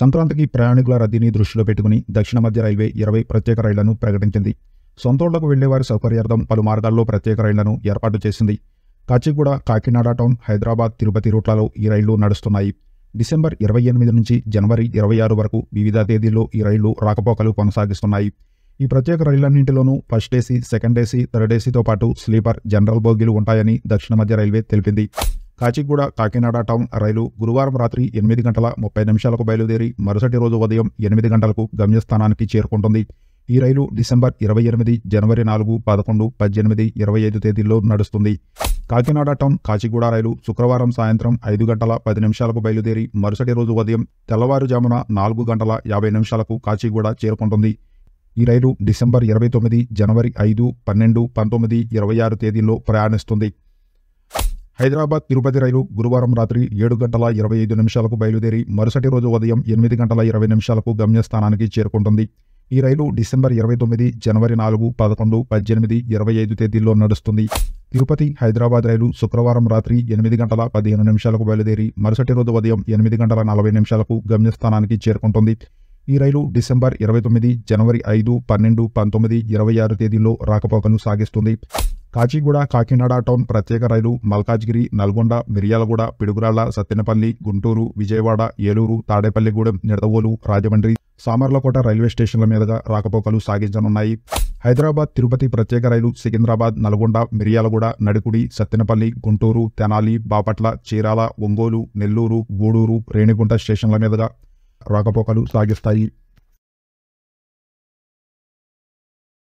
సంక్రాంతికి ప్రయాణికుల రద్దీని దృష్టిలో పెట్టుకుని దక్షిణ మధ్య రైల్వే ఇరవై ప్రత్యేక రైళ్లను ప్రకటించింది సొంతోళ్లకు వెళ్లేవారి సౌకర్యార్థం పలు మార్గాల్లో ప్రత్యేక రైళ్లను ఏర్పాటు చేసింది కాచిగూడ కాకినాడ టౌన్ హైదరాబాద్ తిరుపతి రూట్లలో ఈ రైళ్లు నడుస్తున్నాయి డిసెంబర్ ఇరవై ఎనిమిది నుంచి జనవరి ఇరవై ఆరు వరకు వివిధ తేదీల్లో ఈ రైళ్లు రాకపోకలు కొనసాగిస్తున్నాయి ఈ ప్రత్యేక రైళ్లన్నింటిలోనూ first AC second AC third ఏసీతో పాటు స్లీపర్ జనరల్ బోగీలు ఉంటాయని దక్షిణ మధ్య రైల్వే తెలిపింది కాచిగూడ కాకినాడ టౌన్ రైలు గురువారం రాత్రి ఎనిమిది గంటల ముప్పై నిమిషాలకు బయలుదేరి మరుసటి రోజు ఉదయం ఎనిమిది గంటలకు గమ్యస్థానానికి చేరుకుంటుంది ఈ రైలు డిసెంబర్ ఇరవై ఎనిమిది జనవరి నాలుగు పదకొండు పద్దెనిమిది ఇరవై ఐదు తేదీల్లో నడుస్తుంది కాకినాడ టౌన్ కాచిగూడ రైలు శుక్రవారం సాయంత్రం ఐదు గంటల పది నిమిషాలకు బయలుదేరి మరుసటి రోజు ఉదయం తెల్లవారుజామున నాలుగు గంటల యాభై నిమిషాలకు కాచిగూడ చేరుకుంటుంది ఈ రైలు డిసెంబర్ ఇరవై తొమ్మిది జనవరి ఐదు పన్నెండు పంతొమ్మిది ఇరవై ఆరు తేదీల్లో ప్రయాణిస్తుంది హైదరాబాద్ తిరుపతి రైలు గురువారం రాత్రి ఏడు గంటల ఇరవై ఐదు నిమిషాలకు బయలుదేరి మరుసటి రోజు ఉదయం ఎనిమిది గంటల ఇరవై నిమిషాలకు గమ్యస్థానానికి చేరుకుంటుంది ఈ రైలు డిసెంబర్ ఇరవై తొమ్మిది జనవరి నాలుగు పదకొండు పద్దెనిమిది ఇరవై ఐదు తేదీల్లో నడుస్తుంది తిరుపతి హైదరాబాద్ రైలు శుక్రవారం రాత్రి ఎనిమిది గంటల పదిహేను నిమిషాలకు బయలుదేరి మరుసటి రోజు ఉదయం ఎనిమిది గంటల నలభై నిమిషాలకు గమ్యస్థానానికి చేరుకుంటుంది ఈ రైలు డిసెంబర్ ఇరవై తొమ్మిది జనవరి ఐదు పన్నెండు పంతొమ్మిది ఇరవై ఆరు తేదీల్లో రాకపోకను సాగిస్తుంది కాచిగూడ కాకినాడ టౌన్ ప్రత్యేక రైలు మల్కాజ్గిరి నల్గొండ మిర్యాలగూడ పిడుగురాళ్ల సత్తెనపల్లి గుంటూరు విజయవాడ ఏలూరు తాడేపల్లిగూడెం నిడదవోలు రాజమండ్రి సామర్లకోట రైల్వే స్టేషన్ల మీదుగా రాకపోకలు సాగించనున్నాయి హైదరాబాద్ తిరుపతి ప్రత్యేక రైలు సికింద్రాబాద్ నల్గొండ మిర్యాలగూడ నడికుడి సత్తెనపల్లి గుంటూరు తెనాలి బాపట్ల చీరాల ఒంగోలు నెల్లూరు గూడూరు రేణిగుంట స్టేషన్ల మీదుగా రాకపోకలు సాగిస్తాయి